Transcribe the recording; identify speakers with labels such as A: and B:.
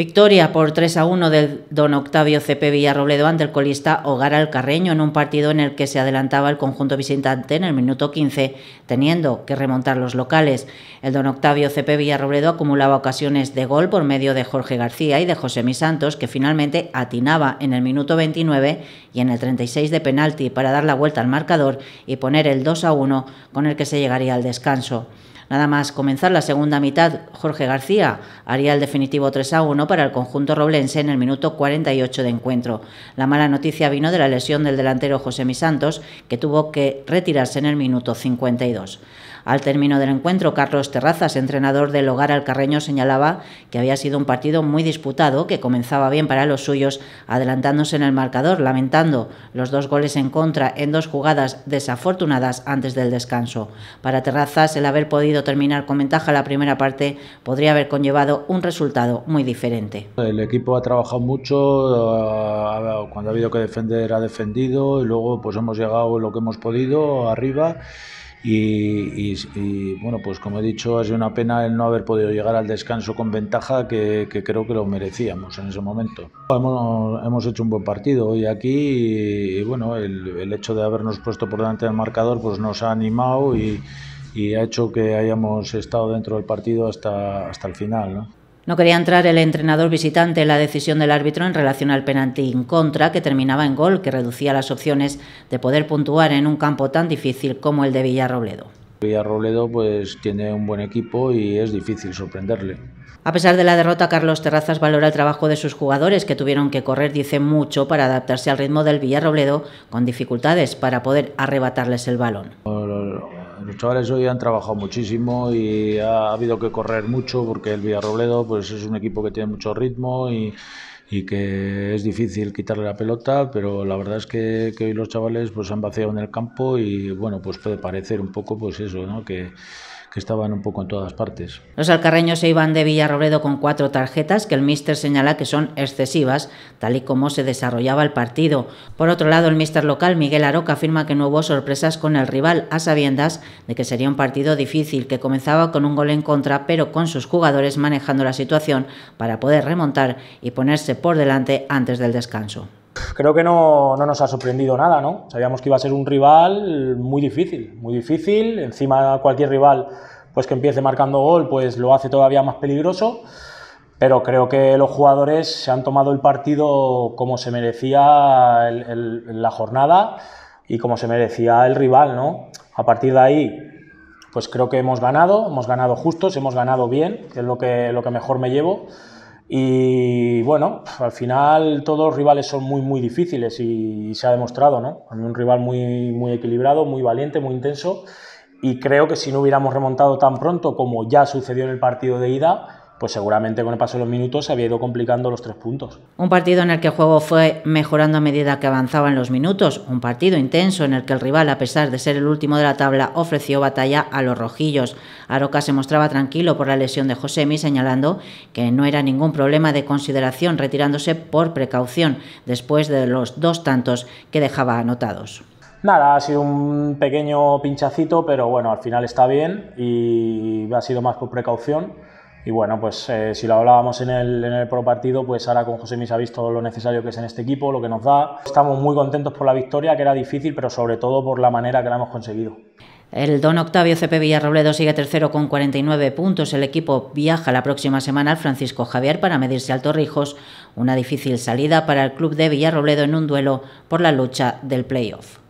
A: Victoria por 3 a 1 del don Octavio C.P. Villarrobledo ante el colista Hogar Alcarreño en un partido en el que se adelantaba el conjunto visitante en el minuto 15, teniendo que remontar los locales. El don Octavio C.P. Villarrobledo acumulaba ocasiones de gol por medio de Jorge García y de José Santos, que finalmente atinaba en el minuto 29 y en el 36 de penalti para dar la vuelta al marcador y poner el 2 a 1 con el que se llegaría al descanso. Nada más comenzar la segunda mitad, Jorge García haría el definitivo 3 a 1 para el conjunto roblense en el minuto 48 de encuentro. La mala noticia vino de la lesión del delantero José Misantos, que tuvo que retirarse en el minuto 52. Al término del encuentro, Carlos Terrazas, entrenador del Hogar Alcarreño, señalaba que había sido un partido muy disputado, que comenzaba bien para los suyos, adelantándose en el marcador, lamentando los dos goles en contra en dos jugadas desafortunadas antes del descanso. Para Terrazas, el haber podido terminar con ventaja la primera parte podría haber conllevado un resultado muy
B: diferente. El equipo ha trabajado mucho, cuando ha habido que defender ha defendido y luego pues hemos llegado lo que hemos podido arriba y, bueno, pues como he dicho, ha sido una pena el no haber podido llegar al descanso con ventaja, que, creo que lo merecíamos en ese momento. Hemos, hemos hecho un buen partido hoy aquí y, bueno, el, hecho de habernos puesto por delante del marcador pues nos ha animado y, ha hecho que hayamos estado dentro del partido hasta, hasta el final. ¿no? No quería
A: entrar el entrenador visitante en la decisión del árbitro en relación al penalti en contra, que terminaba en gol, que reducía las opciones de poder puntuar en un campo tan difícil como el de Villarrobledo.
B: Villarrobledo pues tiene un buen equipo y es difícil sorprenderle.
A: A pesar de la derrota, Carlos Terrazas valora el trabajo de sus jugadores, que tuvieron que correr, dice mucho, para adaptarse al ritmo del Villarrobledo, con dificultades para poder arrebatarles el balón.
B: Los chavales hoy han trabajado muchísimo y ha habido que correr mucho porque el Villarrobledo pues, es un equipo que tiene mucho ritmo y, que es difícil quitarle la pelota, pero la verdad es que, hoy los chavales pues, han vaciado en el campo y bueno, pues puede parecer un poco pues eso, ¿no? que que estaban un poco en todas partes.
A: Los alcarreños se iban de Villarrobledo con cuatro tarjetas que el míster señala que son excesivas, tal y como se desarrollaba el partido. Por otro lado, el míster local, Miguel Aroca, afirma que no hubo sorpresas con el rival, a sabiendas de que sería un partido difícil, que comenzaba con un gol en contra, pero con sus jugadores manejando la situación para poder remontar y ponerse por delante antes del descanso.
C: Creo que no, no, nos ha sorprendido nada, ¿no? Sabíamos que iba a ser un rival muy difícil, muy difícil. Encima cualquier rival pues que empiece marcando gol, pues lo hace todavía más peligroso. Pero creo que los jugadores se han tomado el partido como se merecía la jornada y como se merecía el rival, ¿no? A partir de ahí, pues creo que hemos ganado, hemos ganado justos, hemos ganado bien, que es lo que, lo que mejor me llevo. Y bueno, al final todos los rivales son muy, muy difíciles y, se ha demostrado, ¿no? un rival muy equilibrado, muy valiente, muy intenso. Y creo que si no hubiéramos remontado tan pronto como ya sucedió en el partido de ida, pues seguramente con el paso de los minutos se había ido complicando los tres puntos.
A: Un partido en el que el juego fue mejorando a medida que avanzaban los minutos, un partido intenso en el que el rival, a pesar de ser el último de la tabla, ofreció batalla a los rojillos. Aroca se mostraba tranquilo por la lesión de Josemi, señalando que no era ningún problema de consideración, retirándose por precaución después de los dos tantos que dejaba anotados.
C: Nada, ha sido un pequeño pinchacito, pero bueno, al final está bien y ha sido más por precaución y bueno, pues eh, si lo hablábamos en el, en pro partido, pues ahora con José Mis ha visto lo necesario que es en este equipo, lo que nos da. Estamos muy contentos por la victoria, que era difícil, pero sobre todo por la manera que la hemos conseguido.
A: El don Octavio CP Villarrobledo sigue tercero con 49 puntos. El equipo viaja la próxima semana al Francisco Javier para medirse al Torrijos. Una difícil salida para el club de Villarrobledo en un duelo por la lucha del playoff.